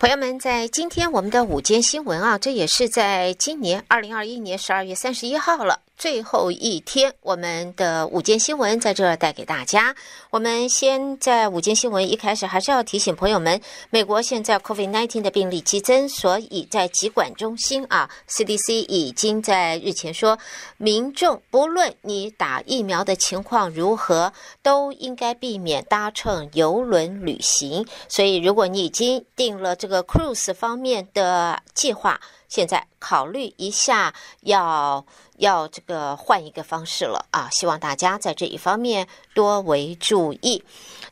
朋友们，在今天我们的午间新闻啊，这也是在今年二零二一年十二月三十一号了。最后一天，我们的午间新闻在这儿带给大家。我们先在午间新闻一开始，还是要提醒朋友们，美国现在 COVID-19 的病例激增，所以在疾管中心啊 CDC 已经在日前说，民众不论你打疫苗的情况如何，都应该避免搭乘游轮旅行。所以，如果你已经定了这个 cruise 方面的计划，现在考虑一下，要要这个换一个方式了啊！希望大家在这一方面多为注意。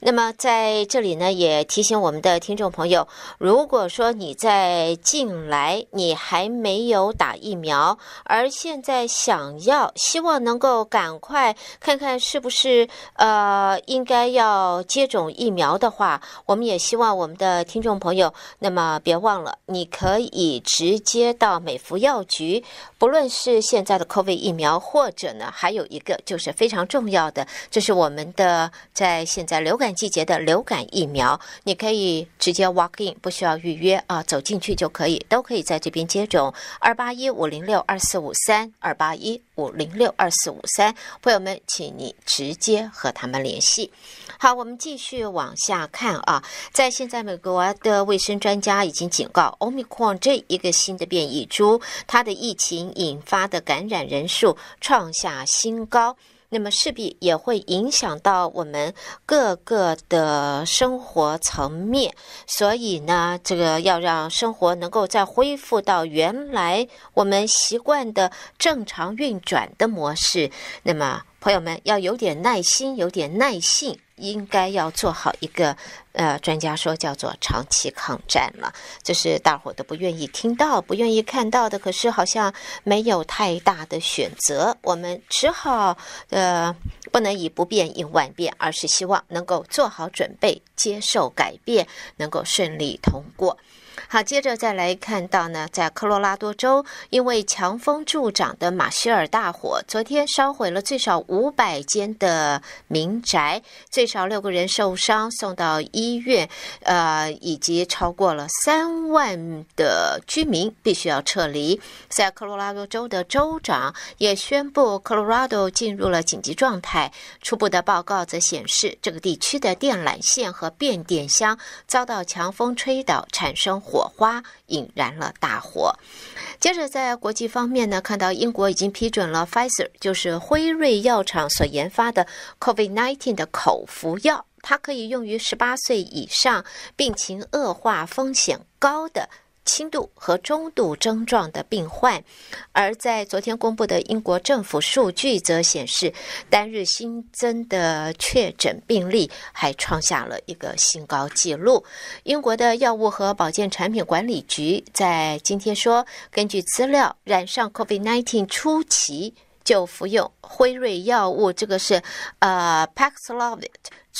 那么在这里呢，也提醒我们的听众朋友，如果说你在近来你还没有打疫苗，而现在想要希望能够赶快看看是不是呃应该要接种疫苗的话，我们也希望我们的听众朋友，那么别忘了，你可以直接。到美服药局，不论是现在的 COVID 疫苗，或者呢，还有一个就是非常重要的，就是我们的在现在流感季节的流感疫苗，你可以直接 walk in，不需要预约啊，走进去就可以，都可以在这边接种。二八一五零六二四五三二八一。五零六二四五三，朋友们，请你直接和他们联系。好，我们继续往下看啊，在现在，美国的卫生专家已经警告，奥密克戎这一个新的变异株，它的疫情引发的感染人数创下新高。那么势必也会影响到我们各个的生活层面，所以呢，这个要让生活能够再恢复到原来我们习惯的正常运转的模式，那么。朋友们要有点耐心，有点耐性，应该要做好一个，呃，专家说叫做长期抗战了，就是大伙都不愿意听到、不愿意看到的，可是好像没有太大的选择，我们只好，呃，不能以不变应万变，而是希望能够做好准备，接受改变，能够顺利通过。好，接着再来看到呢，在科罗拉多州，因为强风助长的马歇尔大火，昨天烧毁了最少五百间的民宅，最少六个人受伤送到医院，呃，以及超过了三万的居民必须要撤离。在科罗拉多州的州长也宣布科罗拉多进入了紧急状态。初步的报告则显示，这个地区的电缆线和变电箱遭到强风吹倒，产生。火花引燃了大火。接着，在国际方面呢，看到英国已经批准了 Pfizer，就是辉瑞药厂所研发的 COVID-19 的口服药，它可以用于十八岁以上、病情恶化风险高的。轻度和中度症状的病患，而在昨天公布的英国政府数据则显示，单日新增的确诊病例还创下了一个新高纪录。英国的药物和保健产品管理局在今天说，根据资料，染上 COVID-19 初期就服用辉瑞药物，这个是呃 Paxlovid。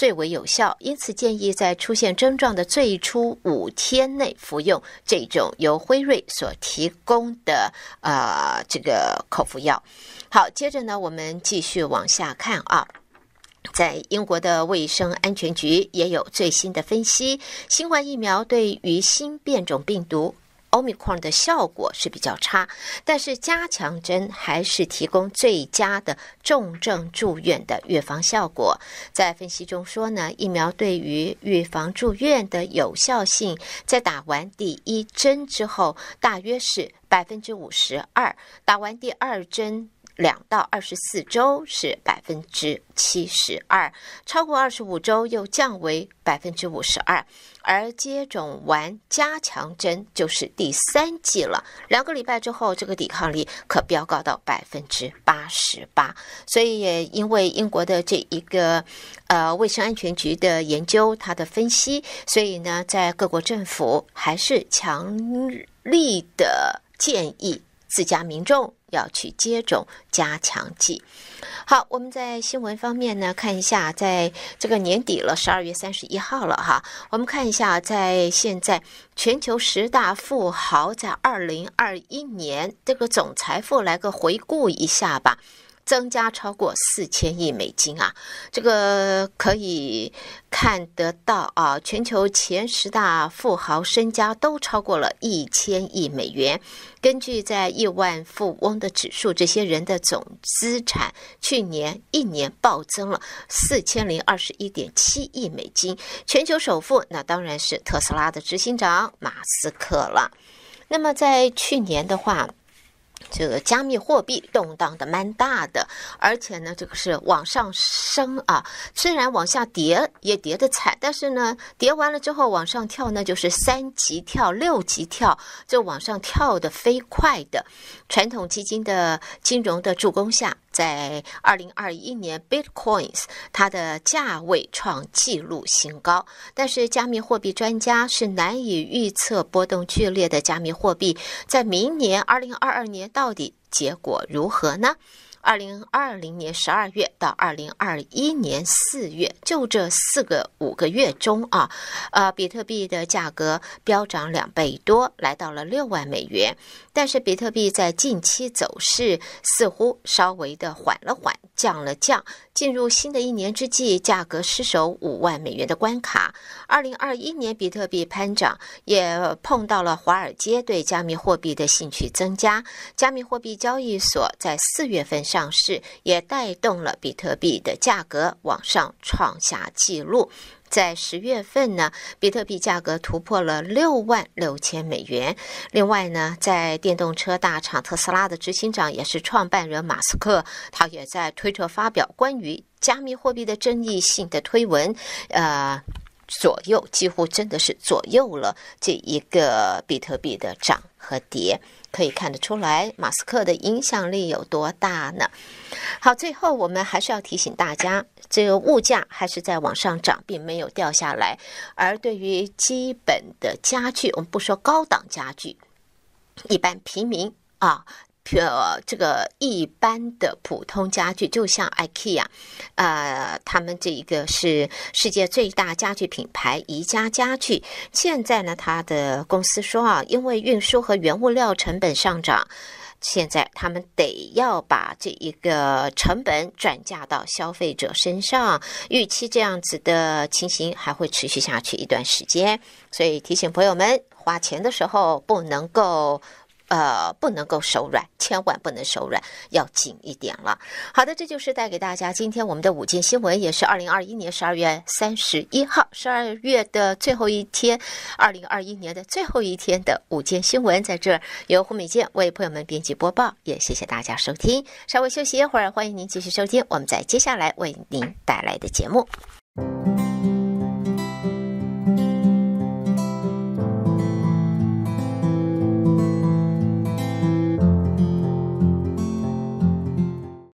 最为有效，因此建议在出现症状的最初五天内服用这种由辉瑞所提供的呃这个口服药。好，接着呢，我们继续往下看啊，在英国的卫生安全局也有最新的分析，新冠疫苗对于新变种病毒。Omicron 的效果是比较差，但是加强针还是提供最佳的重症住院的预防效果。在分析中说呢，疫苗对于预防住院的有效性，在打完第一针之后大约是百分之五十二，打完第二针。两到二十四周是百分之七十二，超过二十五周又降为百分之五十二，而接种完加强针就是第三剂了。两个礼拜之后，这个抵抗力可飙高到百分之八十八。所以也因为英国的这一个呃卫生安全局的研究，它的分析，所以呢，在各国政府还是强力的建议自家民众。要去接种加强剂。好，我们在新闻方面呢，看一下，在这个年底了，十二月三十一号了哈。我们看一下，在现在全球十大富豪在二零二一年这个总财富来个回顾一下吧。增加超过四千亿美金啊！这个可以看得到啊，全球前十大富豪身家都超过了一千亿美元。根据在亿万富翁的指数，这些人的总资产去年一年暴增了四千零二十一点七亿美金。全球首富那当然是特斯拉的执行长马斯克了。那么在去年的话，这个加密货币动荡的蛮大的，而且呢，这个是往上升啊，虽然往下跌也跌的惨，但是呢，跌完了之后往上跳呢，就是三级跳、六级跳，就往上跳的飞快的，传统基金的金融的助攻下。在二零二一年，Bitcoin's 它的价位创纪录新高。但是，加密货币专家是难以预测波动剧烈的加密货币在明年二零二二年到底结果如何呢？二零二零年十二月到二零二一年四月，就这四个五个月中啊，呃，比特币的价格飙涨两倍多，来到了六万美元。但是比特币在近期走势似乎稍微的缓了缓，降了降。进入新的一年之际，价格失守五万美元的关卡。二零二一年比特币攀涨也碰到了华尔街对加密货币的兴趣增加，加密货币交易所在四月份。上市也带动了比特币的价格往上创下纪录，在十月份呢，比特币价格突破了六万六千美元。另外呢，在电动车大厂特斯拉的执行长也是创办人马斯克，他也在推特发表关于加密货币的争议性的推文，呃，左右几乎真的是左右了这一个比特币的涨和跌。可以看得出来，马斯克的影响力有多大呢？好，最后我们还是要提醒大家，这个物价还是在往上涨，并没有掉下来。而对于基本的家具，我们不说高档家具，一般平民啊。呃，这个一般的普通家具，就像 IKEA，呃，他们这一个是世界最大家具品牌宜家家具。现在呢，他的公司说啊，因为运输和原物料成本上涨，现在他们得要把这一个成本转嫁到消费者身上。预期这样子的情形还会持续下去一段时间，所以提醒朋友们，花钱的时候不能够。呃，不能够手软，千万不能手软，要紧一点了。好的，这就是带给大家今天我们的午间新闻，也是二零二一年十二月三十一号，十二月的最后一天，二零二一年的最后一天的午间新闻，在这由胡美健为朋友们编辑播报，也谢谢大家收听。稍微休息一会儿，欢迎您继续收听我们在接下来为您带来的节目。